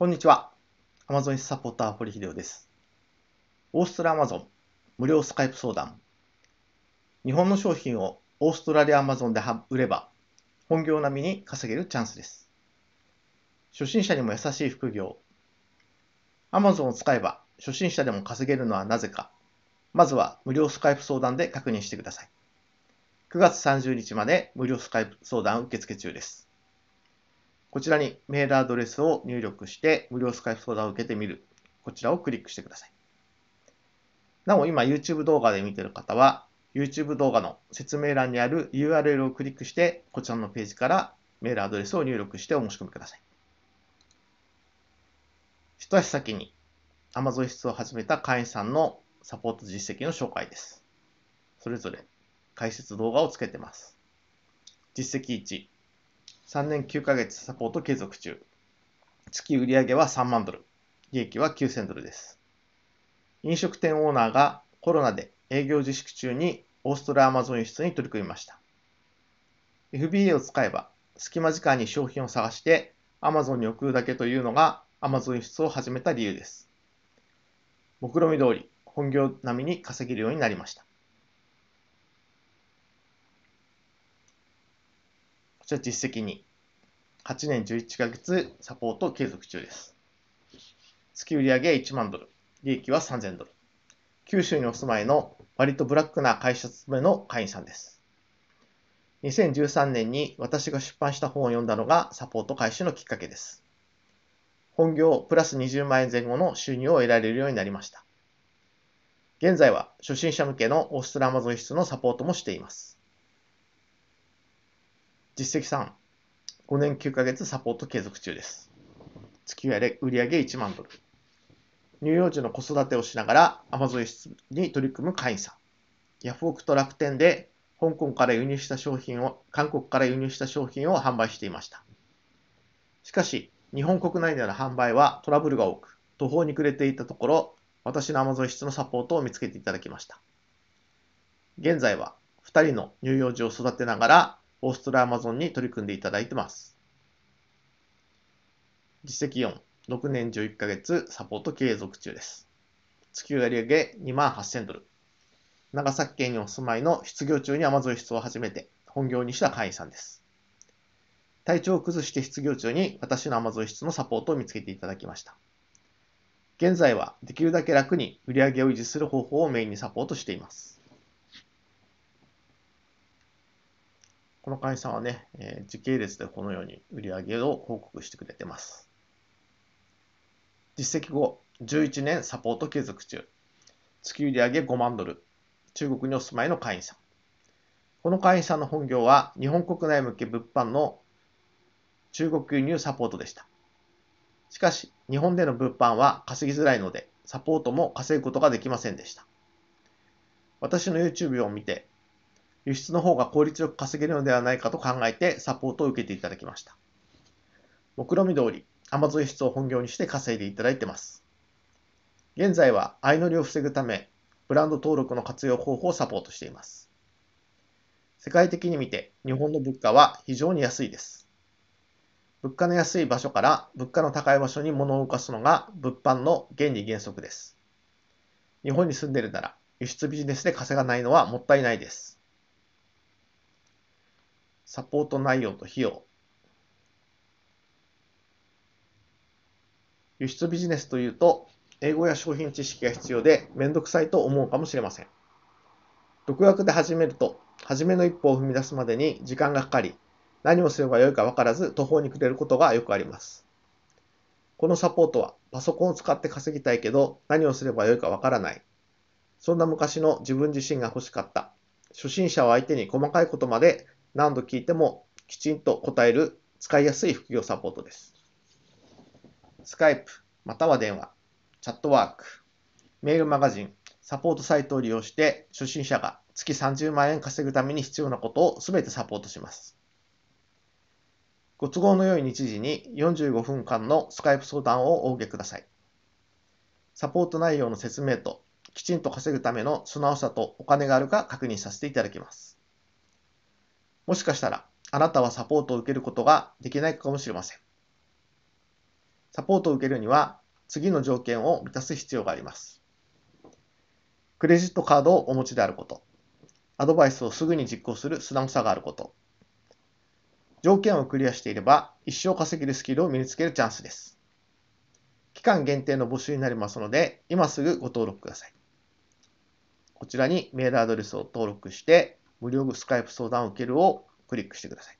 こんにちは。Amazon サポーター、堀秀夫です。オーストラリアマゾン無料スカイプ相談。日本の商品をオーストラリア Amazon で売れば、本業並みに稼げるチャンスです。初心者にも優しい副業。Amazon を使えば初心者でも稼げるのはなぜか。まずは無料スカイプ相談で確認してください。9月30日まで無料スカイプ相談受付中です。こちらにメールアドレスを入力して無料スカイプ相談を受けてみる。こちらをクリックしてください。なお、今 YouTube 動画で見ている方は、YouTube 動画の説明欄にある URL をクリックして、こちらのページからメールアドレスを入力してお申し込みください。一足先に Amazon 室を始めた会員さんのサポート実績の紹介です。それぞれ解説動画をつけてます。実績1、3年9ヶ月サポート継続中。月売上は3万ドル。利益は9000ドルです。飲食店オーナーがコロナで営業自粛中にオーストラリアアマゾン輸出に取り組みました。FBA を使えば隙間時間に商品を探してアマゾンに送るだけというのがアマゾン輸出を始めた理由です。目論見通り本業並みに稼げるようになりました。そし実績に8年11ヶ月サポート継続中です。月売上1万ドル、利益は3000ドル。九州にお住まいの割とブラックな会社勤めの会員さんです。2013年に私が出版した本を読んだのがサポート開始のきっかけです。本業プラス20万円前後の収入を得られるようになりました。現在は初心者向けのオーストラマゾン室のサポートもしています。実績3、5年9ヶ月サポート継続中です。月売売上1万ドル。乳幼児の子育てをしながら Amazon 輸出に取り組む会員さん。ヤフオクと楽天で香港から輸入した商品を、韓国から輸入した商品を販売していました。しかし、日本国内での販売はトラブルが多く、途方に暮れていたところ、私の Amazon 室のサポートを見つけていただきました。現在は2人の乳幼児を育てながらオーストラアマゾンに取り組んでいただいてます。実績4、6年11ヶ月サポート継続中です。月売上2万8000ドル。長崎県にお住まいの失業中にアマゾン室を始めて本業にした会員さんです。体調を崩して失業中に私のアマゾン室のサポートを見つけていただきました。現在はできるだけ楽に売り上げを維持する方法をメインにサポートしています。この会社はね、えー、時系列でこのように売上を報告してくれてます。実績後、11年サポート継続中。月売上5万ドル。中国にお住まいの会員さん。この会社の本業は日本国内向け物販の中国輸入サポートでした。しかし、日本での物販は稼ぎづらいので、サポートも稼ぐことができませんでした。私の YouTube を見て、輸出の方が効率よく稼げるのではないかと考えてサポートを受けていただきました。目論見通り、アマゾン輸出を本業にして稼いでいただいてます。現在は相乗りを防ぐため、ブランド登録の活用方法をサポートしています。世界的に見て日本の物価は非常に安いです。物価の安い場所から物価の高い場所に物を動かすのが物販の原理原則です。日本に住んでるなら輸出ビジネスで稼がないのはもったいないです。サポート内容と費用、輸出ビジネスというと、英語や商品知識が必要で面倒くさいと思うかもしれません。独学で始めると、初めの一歩を踏み出すまでに時間がかかり、何をすればよいか分からず途方に暮れることがよくあります。このサポートは、パソコンを使って稼ぎたいけど、何をすればよいか分からない。そんな昔の自分自身が欲しかった。初心者を相手に細かいことまで何度聞いてもきちんと答える使いやすい副業サポートです。スカイプまたは電話、チャットワーク、メールマガジン、サポートサイトを利用して初心者が月30万円稼ぐために必要なことを全てサポートします。ご都合の良い日時に45分間のスカイプ相談をお受けください。サポート内容の説明ときちんと稼ぐための素直さとお金があるか確認させていただきます。もしかしたら、あなたはサポートを受けることができないかもしれません。サポートを受けるには、次の条件を満たす必要があります。クレジットカードをお持ちであること。アドバイスをすぐに実行する素直さがあること。条件をクリアしていれば、一生稼げるスキルを身につけるチャンスです。期間限定の募集になりますので、今すぐご登録ください。こちらにメールアドレスを登録して、無料スカイプ相談を受けるをクリックしてください。こ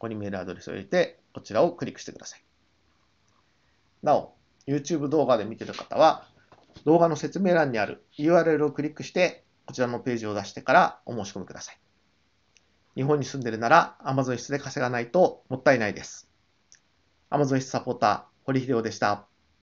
こにメールアドレスを入れて、こちらをクリックしてください。なお、YouTube 動画で見てる方は、動画の説明欄にある URL をクリックして、こちらのページを出してからお申し込みください。日本に住んでるなら Amazon 室で稼がないともったいないです。Amazon 室サポーター、堀秀夫でした。